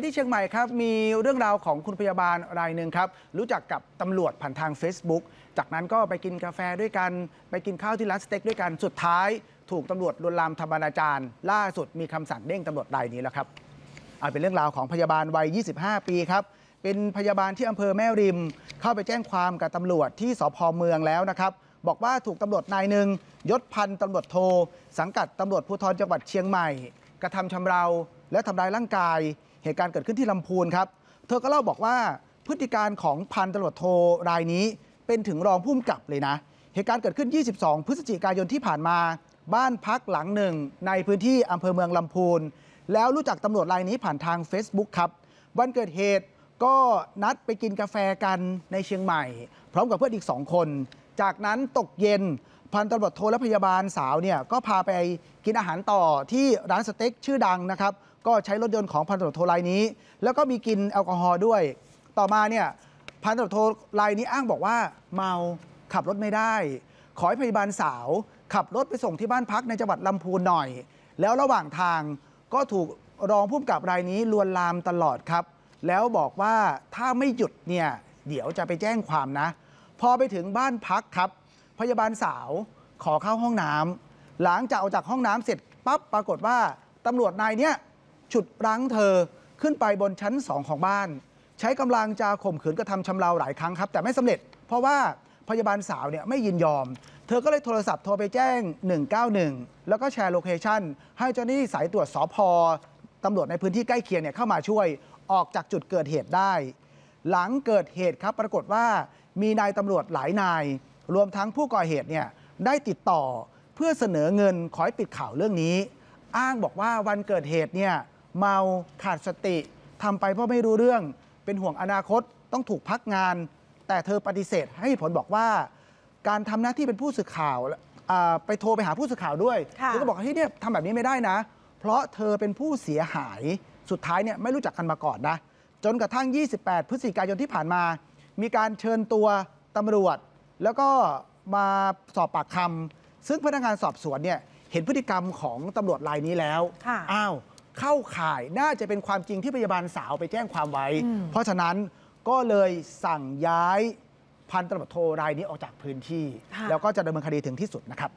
นที่เชียงใหม่ครับ มีเรื่องราวของคุณพยาบาลรายหนึ่งครับรู้จักกับตำรวจผ่านทาง Facebook จากนั้นก็ไปกินกาแฟด้วยกัน ไปกินข้าวที่ร้านสเต็กด้วยกันสุดท้าย ถูกตำรวจลวนลามทำมนาจารล่าสุดมีคำสั่งเด้งตำรวจรายนี้แล้วครับเอาเป็นเรื่องราวของพยาบาลวัย 25 ปีครับเป็นพยาบาลที่อำเภอแม่ริม เข้าไปแจ้งความกับตำรวจที่สพเมืองแล้วนะครับบอกว่าถูกตำรวจนายหนึ่งยศพันตำรวจโท สังกัดตำรวจภูธรจังหวัดเชียงใหม่ กระทำชำเรา และทำร้ายร่างกายเหตุการณ์เกิดขึ้นที่ลำพูนครับ เธอก็เล่าบอกว่าพฤติการของพันตำรวจโทรายนี้ เป็นถึงรองผู้กำกับเลยนะ เหตุการณ์เกิดขึ้น 22 พฤศจิกายนที่ผ่านมา บ้านพักหลังหนึ่ง ในพื้นที่อำเภอเมืองลำพูน แล้วรู้จักตำรวจรายนี้ผ่านทาง Facebook ครับ วันเกิดเหตุก็นัดไปกินกาแฟกันในเชียงใหม่ พร้อมกับเพื่อนอีกสองคน จากนั้นตกเย็นพันตำรวจโทและพยาบาลสาวเนี่ยก็พาไปกินอาหารต่อที่ร้านสเต็กชื่อดังนะครับ ก็ใช้รถยนต์ของพันตำรวจโทรายนี้ แล้วก็มีกินแอลกอฮอล์ด้วย ต่อมาเนี่ยพันตำรวจโทรายนี้อ้างบอกว่าเมาขับรถไม่ได้ ขอให้พยาบาลสาวขับรถไปส่งที่บ้านพักในจังหวัดลำพูนหน่อย แล้วระหว่างทางก็ถูกรองผู้กำกับรายนี้ลวนลามตลอดครับ แล้วบอกว่าถ้าไม่หยุดเนี่ยเดี๋ยวจะไปแจ้งความนะ พอไปถึงบ้านพักครับพยาบาลสาวขอเข้าห้องน้ำ หลังจากออกจากห้องน้ำเสร็จปั๊บปรากฏว่าตำรวจนายเนี้ยฉุดรั้งเธอขึ้นไปบนชั้นสองของบ้าน ใช้กำลังจะข่มขืนกระทำชำเราหลายครั้งครับ แต่ไม่สำเร็จ เพราะว่าพยาบาลสาวเนี่ยไม่ยินยอม เธอก็เลยโทรศัพท์โทรไปแจ้ง 191 แล้วก็แชร์โลเคชันให้เจ้าหน้าที่สายตรวจสอพตำรวจในพื้นที่ใกล้เคียงเนี่ยเข้ามาช่วยออกจากจุดเกิดเหตุได้ หลังเกิดเหตุครับปรากฏว่ามีนายตำรวจหลายนายรวมทั้งผู้ก่อเหตุ เนี่ย ได้ติดต่อเพื่อเสนอเงินขอให้ปิดข่าวเรื่องนี้ อ้างบอกว่าวันเกิดเหตุเนี่ย เมาขาดสติทำไปเพราะไม่รู้เรื่องเป็นห่วงอนาคตต้องถูกพักงาน แต่เธอปฏิเสธให้ผลบอกว่า การทำหน้าที่เป็นผู้สื่อข่าวไปโทรไปหาผู้สื่อข่าวด้วยเธอก็บอกว่า้เนี่ยทำแบบนี้ไม่ได้นะ เพราะเธอเป็นผู้เสียหายสุดท้ายเนี่ยไม่รู้จักกันมาก่อนนะจนกระทั่ง 28พฤศจิกายนที่ผ่านมา มีการเชิญตัวตำรวจแล้วก็มาสอบปากคำซึ่งพนักงานสอบสวนเนี่ยเห็นพฤติกรรมของตำรวจรายนี้แล้วอ้าว เข้าข่ายน่าจะเป็นความจริงที่พยาบาลสาวไปแจ้งความไว้ เพราะฉะนั้นก็เลยสั่งย้ายพันตำรวจโทรายนี้ออกจากพื้นที่ แล้วก็จะดำเนินคดีถึงที่สุดนะครับ